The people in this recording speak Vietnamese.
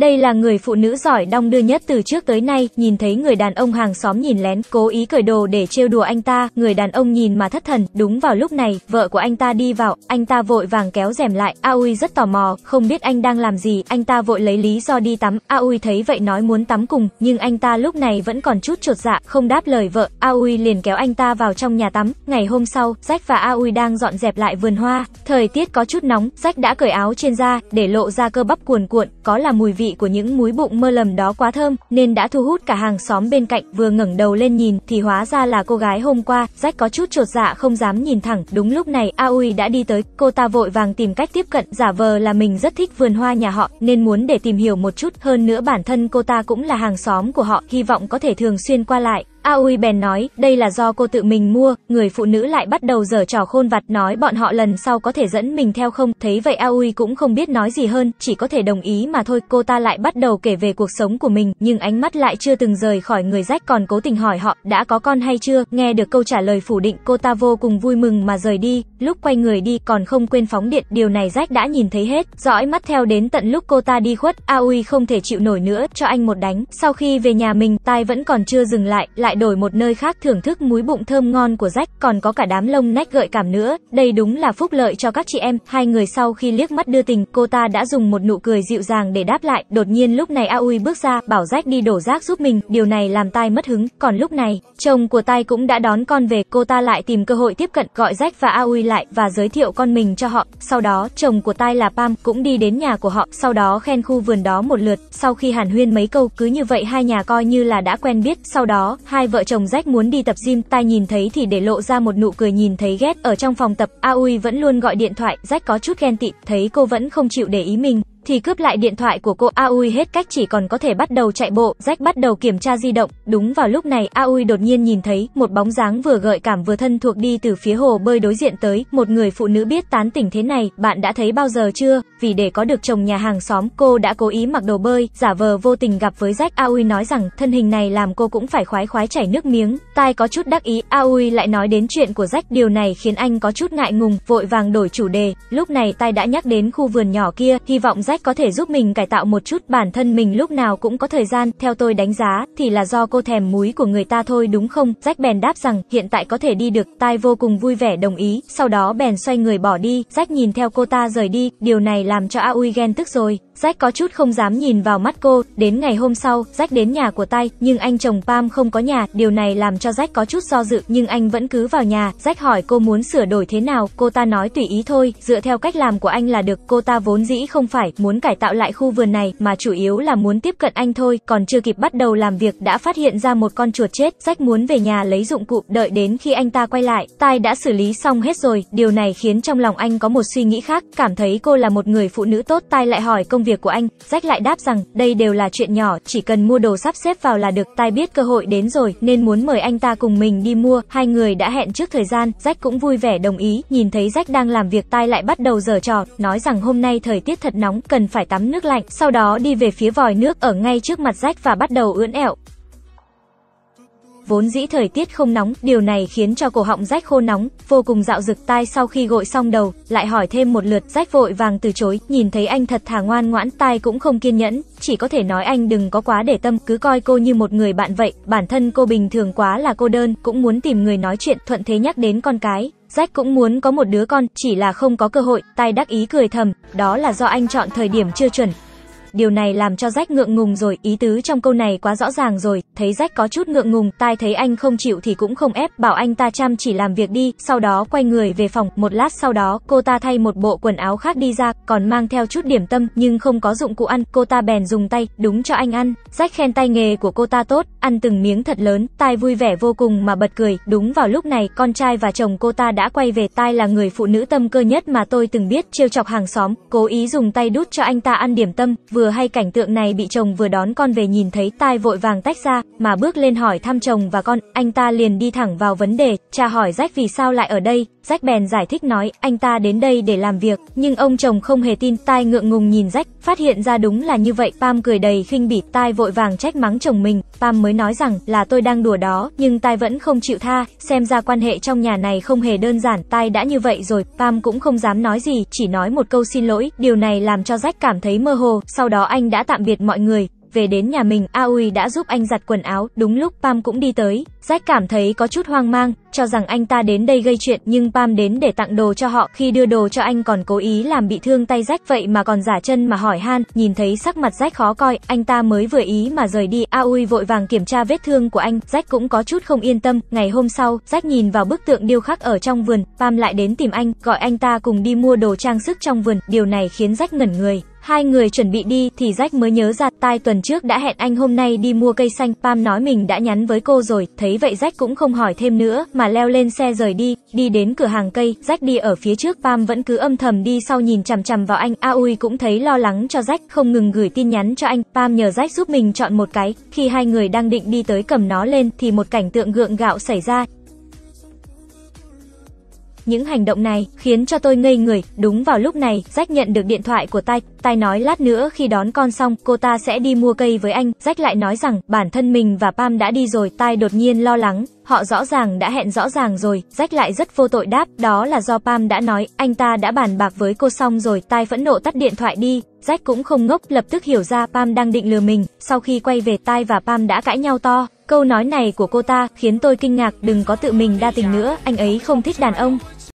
Đây là người phụ nữ giỏi đong đưa nhất từ trước tới nay, nhìn thấy người đàn ông hàng xóm nhìn lén, cố ý cởi đồ để trêu đùa anh ta, người đàn ông nhìn mà thất thần, đúng vào lúc này, vợ của anh ta đi vào, anh ta vội vàng kéo rèm lại, Aoi rất tò mò, không biết anh đang làm gì, anh ta vội lấy lý do đi tắm, Aoi thấy vậy nói muốn tắm cùng, nhưng anh ta lúc này vẫn còn chút trột dạ, không đáp lời vợ, Aoi liền kéo anh ta vào trong nhà tắm, ngày hôm sau, Jack và Aoi đang dọn dẹp lại vườn hoa, thời tiết có chút nóng, Jack đã cởi áo trên da để lộ ra cơ bắp cuồn cuộn, có là mùi vị của những múi bụng mơ lầm đó quá thơm nên đã thu hút cả hàng xóm bên cạnh vừa ngẩng đầu lên nhìn thì hóa ra là cô gái hôm qua, rách có chút trột dạ không dám nhìn thẳng. Đúng lúc này Aoi đã đi tới, cô ta vội vàng tìm cách tiếp cận giả vờ là mình rất thích vườn hoa nhà họ nên muốn để tìm hiểu một chút hơn nữa bản thân cô ta cũng là hàng xóm của họ, hy vọng có thể thường xuyên qua lại. Aoi bèn nói, đây là do cô tự mình mua, người phụ nữ lại bắt đầu giở trò khôn vặt nói bọn họ lần sau có thể dẫn mình theo không, thấy vậy Aoi cũng không biết nói gì hơn, chỉ có thể đồng ý mà thôi, cô ta lại bắt đầu kể về cuộc sống của mình, nhưng ánh mắt lại chưa từng rời khỏi người rách còn cố tình hỏi họ, đã có con hay chưa, nghe được câu trả lời phủ định, cô ta vô cùng vui mừng mà rời đi, lúc quay người đi còn không quên phóng điện, điều này rách đã nhìn thấy hết, dõi mắt theo đến tận lúc cô ta đi khuất, Aoi không thể chịu nổi nữa, cho anh một đánh, sau khi về nhà mình, tai vẫn còn chưa dừng lại, lại lại đổi một nơi khác thưởng thức múi bụng thơm ngon của rách, còn có cả đám lông nách gợi cảm nữa. Đây đúng là phúc lợi cho các chị em. Hai người sau khi liếc mắt đưa tình, cô ta đã dùng một nụ cười dịu dàng để đáp lại. Đột nhiên lúc này a Aoi bước ra, bảo rách đi đổ rác giúp mình. Điều này làm tai mất hứng. Còn lúc này, chồng của tai cũng đã đón con về. Cô ta lại tìm cơ hội tiếp cận, gọi rách và a Aoi lại và giới thiệu con mình cho họ. Sau đó, chồng của tai là Pam cũng đi đến nhà của họ. Sau đó khen khu vườn đó một lượt. Sau khi hàn huyên mấy câu cứ như vậy hai nhà coi như là đã quen biết. Sau đó, hai hai vợ chồng rách muốn đi tập gym, tai nhìn thấy thì để lộ ra một nụ cười nhìn thấy ghét. Ở trong phòng tập, Aui vẫn luôn gọi điện thoại, rách có chút ghen tị, thấy cô vẫn không chịu để ý mình thì cướp lại điện thoại của cô Aui hết cách chỉ còn có thể bắt đầu chạy bộ. Jack bắt đầu kiểm tra di động. Đúng vào lúc này, Aui đột nhiên nhìn thấy một bóng dáng vừa gợi cảm vừa thân thuộc đi từ phía hồ bơi đối diện tới. Một người phụ nữ biết tán tỉnh thế này, bạn đã thấy bao giờ chưa? Vì để có được chồng nhà hàng xóm, cô đã cố ý mặc đồ bơi, giả vờ vô tình gặp với Jack. Aui nói rằng thân hình này làm cô cũng phải khoái khoái chảy nước miếng. Tai có chút đắc ý, Aui lại nói đến chuyện của Jack. Điều này khiến anh có chút ngại ngùng, vội vàng đổi chủ đề. Lúc này tai đã nhắc đến khu vườn nhỏ kia, hy vọng rách có thể giúp mình cải tạo một chút bản thân mình lúc nào cũng có thời gian, theo tôi đánh giá, thì là do cô thèm múi của người ta thôi đúng không? Rách bèn đáp rằng, hiện tại có thể đi được, tai vô cùng vui vẻ đồng ý, sau đó bèn xoay người bỏ đi, rách nhìn theo cô ta rời đi, điều này làm cho Aoi ghen tức rồi. Jack có chút không dám nhìn vào mắt cô, đến ngày hôm sau, Jack đến nhà của Tai, nhưng anh chồng Pam không có nhà, điều này làm cho Jack có chút do dự, nhưng anh vẫn cứ vào nhà, Jack hỏi cô muốn sửa đổi thế nào, cô ta nói tùy ý thôi, dựa theo cách làm của anh là được, cô ta vốn dĩ không phải muốn cải tạo lại khu vườn này mà chủ yếu là muốn tiếp cận anh thôi, còn chưa kịp bắt đầu làm việc đã phát hiện ra một con chuột chết, Jack muốn về nhà lấy dụng cụ, đợi đến khi anh ta quay lại, Tai đã xử lý xong hết rồi, điều này khiến trong lòng anh có một suy nghĩ khác, cảm thấy cô là một người phụ nữ tốt, Tai lại hỏi công việc của anh, Jack lại đáp rằng đây đều là chuyện nhỏ, chỉ cần mua đồ sắp xếp vào là được, Tai biết cơ hội đến rồi nên muốn mời anh ta cùng mình đi mua, hai người đã hẹn trước thời gian, Jack cũng vui vẻ đồng ý, nhìn thấy Jack đang làm việc Tai lại bắt đầu giở trò, nói rằng hôm nay thời tiết thật nóng, cần phải tắm nước lạnh, sau đó đi về phía vòi nước ở ngay trước mặt rách và bắt đầu ưỡn ẹo vốn dĩ thời tiết không nóng, điều này khiến cho cổ họng rách khô nóng, vô cùng dạo rực tai sau khi gội xong đầu, lại hỏi thêm một lượt rách vội vàng từ chối, nhìn thấy anh thật thà ngoan ngoãn tai cũng không kiên nhẫn, chỉ có thể nói anh đừng có quá để tâm, cứ coi cô như một người bạn vậy, bản thân cô bình thường quá là cô đơn, cũng muốn tìm người nói chuyện, thuận thế nhắc đến con cái. Jack cũng muốn có một đứa con, chỉ là không có cơ hội, tai đắc ý cười thầm, đó là do anh chọn thời điểm chưa chuẩn, điều này làm cho rách ngượng ngùng rồi, ý tứ trong câu này quá rõ ràng rồi, thấy rách có chút ngượng ngùng, tai thấy anh không chịu thì cũng không ép, bảo anh ta chăm chỉ làm việc đi, sau đó quay người về phòng, một lát sau đó, cô ta thay một bộ quần áo khác đi ra, còn mang theo chút điểm tâm, nhưng không có dụng cụ ăn, cô ta bèn dùng tay, đúng cho anh ăn, rách khen tay nghề của cô ta tốt, ăn từng miếng thật lớn, tai vui vẻ vô cùng mà bật cười, đúng vào lúc này, con trai và chồng cô ta đã quay về, tai là người phụ nữ tâm cơ nhất mà tôi từng biết, trêu chọc hàng xóm, cố ý dùng tay đút cho anh ta ăn điểm tâm, vừa vừa hay cảnh tượng này bị chồng vừa đón con về nhìn thấy tai vội vàng tách ra, mà bước lên hỏi thăm chồng và con, anh ta liền đi thẳng vào vấn đề, cha hỏi rách vì sao lại ở đây, rách bèn giải thích nói anh ta đến đây để làm việc, nhưng ông chồng không hề tin, tai ngượng ngùng nhìn rách phát hiện ra đúng là như vậy, Pam cười đầy khinh bỉ, tai vội vàng trách mắng chồng mình, Pam mới nói rằng là tôi đang đùa đó, nhưng tai vẫn không chịu tha, xem ra quan hệ trong nhà này không hề đơn giản, tai đã như vậy rồi, Pam cũng không dám nói gì, chỉ nói một câu xin lỗi, điều này làm cho rách cảm thấy mơ hồ, sau đó anh đã tạm biệt mọi người, về đến nhà mình, Aoi đã giúp anh giặt quần áo, đúng lúc Pam cũng đi tới. Jack cảm thấy có chút hoang mang, cho rằng anh ta đến đây gây chuyện, nhưng Pam đến để tặng đồ cho họ. Khi đưa đồ cho anh còn cố ý làm bị thương tay Jack, vậy mà còn giả chân mà hỏi han. Nhìn thấy sắc mặt Jack khó coi, anh ta mới vừa ý mà rời đi. Aoi vội vàng kiểm tra vết thương của anh, Jack cũng có chút không yên tâm. Ngày hôm sau, Jack nhìn vào bức tượng điêu khắc ở trong vườn, Pam lại đến tìm anh, gọi anh ta cùng đi mua đồ trang sức trong vườn. Điều này khiến Jack ngẩn người. Hai người chuẩn bị đi thì Jack mới nhớ ra tai tuần trước đã hẹn anh hôm nay đi mua cây xanh. Pam nói mình đã nhắn với cô rồi, thấy vậy Jack cũng không hỏi thêm nữa mà leo lên xe rời đi, đi đến cửa hàng cây. Jack đi ở phía trước, Pam vẫn cứ âm thầm đi sau nhìn chằm chằm vào anh. Aoi cũng thấy lo lắng cho Jack, không ngừng gửi tin nhắn cho anh. Pam nhờ Jack giúp mình chọn một cái. Khi hai người đang định đi tới cầm nó lên thì một cảnh tượng gượng gạo xảy ra, những hành động này khiến cho tôi ngây người, đúng vào lúc này, Rách nhận được điện thoại của Tai. Tai nói lát nữa khi đón con xong, cô ta sẽ đi mua cây với anh. Rách lại nói rằng bản thân mình và Pam đã đi rồi, Tai đột nhiên lo lắng. Họ rõ ràng đã hẹn rõ ràng rồi, Rách lại rất vô tội đáp, đó là do Pam đã nói, anh ta đã bàn bạc với cô xong rồi, Tai phẫn nộ tắt điện thoại đi. Rách cũng không ngốc, lập tức hiểu ra Pam đang định lừa mình. Sau khi quay về, Tai và Pam đã cãi nhau to. Câu nói này của cô ta khiến tôi kinh ngạc, đừng có tự mình đa tình nữa, anh ấy không thích đàn ông.